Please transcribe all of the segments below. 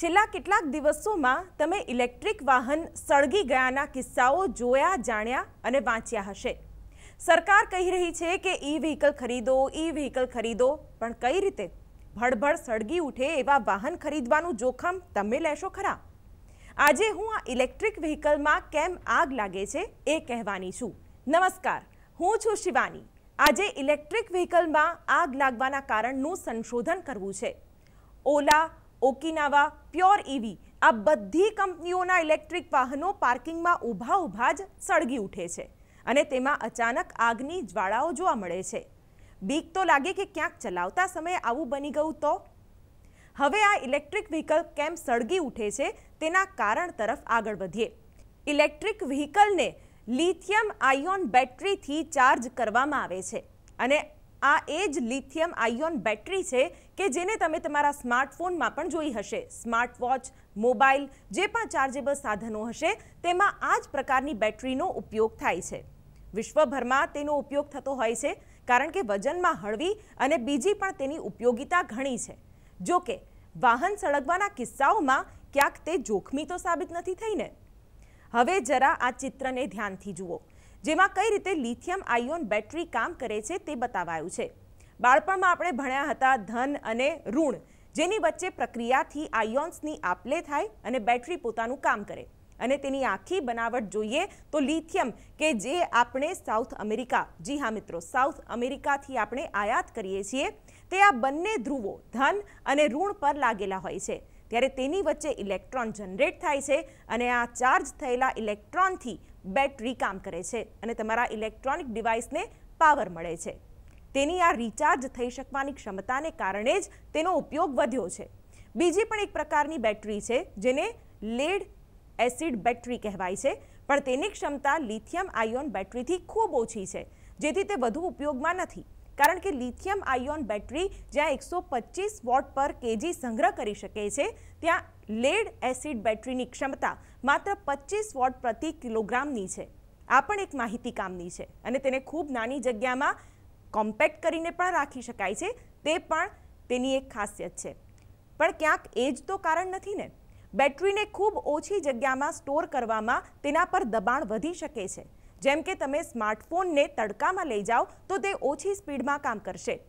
છેલ્લા કેટલાક દિવસોમાં તમે ઇલેક્ટ્રિક વાહન સળગી ગયાના કિસ્સાઓ જોયા જાણ્યા અને વાંચ્યા હશે સરકાર કહી રહી છે કે ઈ વ્હીકલ ખરીદો ઈ વ્હીકલ ખરીદો પણ કઈ રીતે ભડભડ સળગી ઉઠે એવા વાહન ખરીદવાનું જોખમ તમે લેશો ખરા આજે હું આ ઇલેક્ટ્રિક વ્હીકલમાં કેમ આગ લાગે છે એ કહેવાની છું નમસ્કાર હું છું શિવાની આજે ઇલેક્ટ્રિક વ્હીકલમાં આગ લાગવાના કારણનું સંશોધન કરવું છે ઓલા ઓકિનાવા પ્યોર ઇવી આ બધી કંપનીઓના ઇલેક્ટ્રિક વાહનો પાર્કિંગમાં ઊભા ઊભા જ સળગી ઉઠે છે અને તેમાં અચાનક આગની જ્વાળાઓ જોવા મળે છે બીક તો લાગે કે ક્યાંક ચલાવતા સમયે આવું બની ગયું તો હવે આ ઇલેક્ટ્રિક વ્હીકલ કેમ સળગી ઉઠે છે તેના કારણ તરફ આગળ વધીએ ઇલેક્ટ્રિક વ્હીકલને લિથિયમ આયોન બેટરીથી ચાર્જ કરવામાં આવે છે અને આ એ જ લિથિયમ આયોન બેટરી છે કે જેને તમે તમારા સ્માર્ટફોનમાં પણ જોઈ હશે સ્માર્ટ વોચ મોબાઈલ જે પણ ચાર્જેબલ સાધનો હશે તેમાં આ જ પ્રકારની બેટરીનો ઉપયોગ થાય છે વિશ્વભરમાં તેનો ઉપયોગ થતો હોય છે કારણ કે વજનમાં હળવી અને બીજી પણ તેની ઉપયોગિતા ઘણી છે જોકે વાહન સળગવાના કિસ્સાઓમાં ક્યાંક તે જોખમી તો સાબિત નથી થઈને હવે જરા આ ચિત્રને ધ્યાનથી જુઓ જેમાં કઈ રીતે લિથિયમ આયોન બેટરી કામ કરે છે તે બતાવાયું છે બાળપણમાં આપણે ભણ્યા હતા ધન અને ઋણ જેની વચ્ચે પ્રક્રિયાથી આયોન્સની આપલે થાય અને બેટરી પોતાનું કામ કરે અને તેની આખી બનાવટ જોઈએ તો લિથિયમ કે જે આપણે સાઉથ અમેરિકા જી હા મિત્રો સાઉથ અમેરિકાથી આપણે આયાત કરીએ છીએ તે આ બંને ધ્રુવો ધન અને ઋણ પર લાગેલા હોય છે ત્યારે તેની વચ્ચે ઇલેક્ટ્રોન જનરેટ થાય છે અને આ ચાર્જ થયેલા ઇલેક્ટ્રોનથી બેટરી કામ કરે છે અને તમારા ઇલેક્ટ્રોનિક ડિવાઇસને પાવર મળે છે તેની આ રિચાર્જ થઈ શકવાની ક્ષમતાને કારણે જ તેનો ઉપયોગ વધ્યો છે બીજી પણ એક પ્રકારની બેટરી છે જેને લેડ એસિડ બેટરી કહેવાય છે પણ તેની ક્ષમતા લિથિયમ આયોન બેટરીથી ખૂબ ઓછી છે જેથી તે વધુ ઉપયોગમાં નથી કારણ કે લિથિયમ આયોન બેટરી જ્યાં એકસો પચીસ વોટ પર કેજી સંગ્રહ કરી શકે છે ત્યાં લેડ એસિડ બેટરીની ક્ષમતા માત્ર પચીસ વોટ પ્રતિ કિલોગ્રામની છે આ પણ એક માહિતી કામની છે અને તેને ખૂબ નાની જગ્યામાં કોમ્પેક્ટ કરીને પણ રાખી શકાય છે તે પણ તેની એક ખાસિયત છે પણ ક્યાંક એ જ તો કારણ નથી ને બેટરીને ખૂબ ઓછી જગ્યામાં સ્ટોર કરવામાં તેના પર દબાણ વધી શકે છે જેમ કે તમે સ્માર્ટફોનને તડકામાં લઈ જાઓ તો તે ઓછી સ્પીડમાં કામ કરશે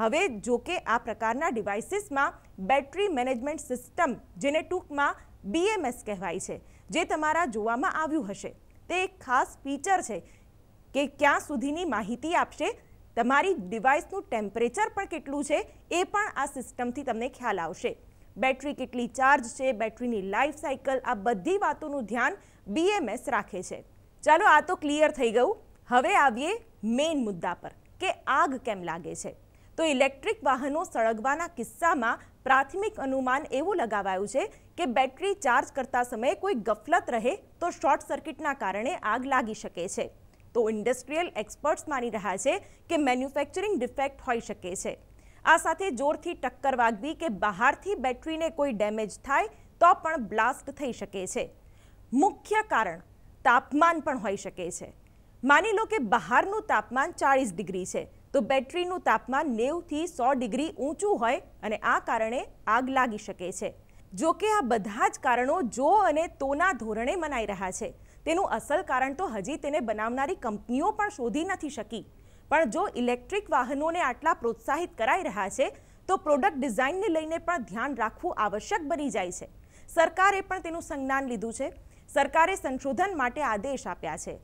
હવે જો કે આ પ્રકારના ડિવાઇસીસમાં બેટરી મેનેજમેન્ટ સિસ્ટમ જેને ટૂંકમાં બીએમએસ કહેવાય છે જે તમારા જોવામાં આવ્યું હશે તે એક ખાસ ફીચર છે કે ક્યાં સુધીની માહિતી આપશે તમારી ડિવાઇસનું ટેમ્પરેચર પણ કેટલું છે એ પણ આ સિસ્ટમથી તમને ખ્યાલ આવશે બેટરી કેટલી ચાર્જ છે બેટરીની લાઈફ સાયકલ આ બધી વાતોનું ધ્યાન બીએમએસ રાખે છે ચાલો આ તો ક્લિયર થઈ ગયું હવે આવીએ મેઇન મુદ્દા પર કે આગ કેમ લાગે છે તો ઇલેક્ટ્રિક વાહનો સળગવાના કિસ્સામાં પ્રાથમિક અનુમાન એવું લગાવાયું છે કે બેટરી ચાર્જ કરતા સમયે કોઈ ગફલત રહે તો શોર્ટ સર્કિટના કારણે આગ લાગી શકે છે તો ઇન્ડસ્ટ્રીયલ એક્સપર્ટ્સ માની રહ્યા છે કે મેન્યુફેક્ચરિંગ ડિફેક્ટ હોઈ શકે છે આ સાથે જોરથી ટક્કર વાગવી કે બહારથી બેટરીને કોઈ ડેમેજ થાય તો પણ બ્લાસ્ટ થઈ શકે છે મુખ્ય કારણ તાપમાન પણ હોઈ શકે છે માની લો કે બહારનું તાપમાન ચાળીસ ડિગ્રી છે તો બેટરીનું તાપમાન નેવથી સો ડિગ્રી ઊંચું હોય અને આ કારણે આગ લાગી શકે છે જો કે આ બધા જ કારણો જો અને તોના ધોરણે મનાઈ રહ્યા છે તેનું અસલ કારણ તો હજી તેને બનાવનારી કંપનીઓ પણ શોધી નથી શકી પણ જો ઇલેક્ટ્રિક વાહનોને આટલા પ્રોત્સાહિત કરાઈ રહ્યા છે તો પ્રોડક્ટ ડિઝાઇનને લઈને પણ ધ્યાન રાખવું આવશ્યક બની જાય છે સરકારે પણ તેનું સંજ્ઞાન લીધું છે સરકારે સંશોધન માટે આદેશ આપ્યા છે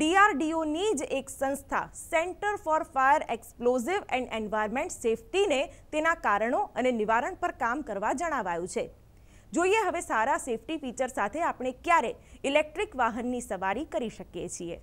ડીઆરડીઓની જ એક સંસ્થા centre for fire explosive and environment સેફટીને તેના કારણો અને નિવારણ પર કામ કરવા જણાવાયું છે જોઈએ હવે સારા સેફટી ફીચર સાથે આપણે ક્યારે ઇલેક્ટ્રિક વાહનની સવારી કરી શકીએ છીએ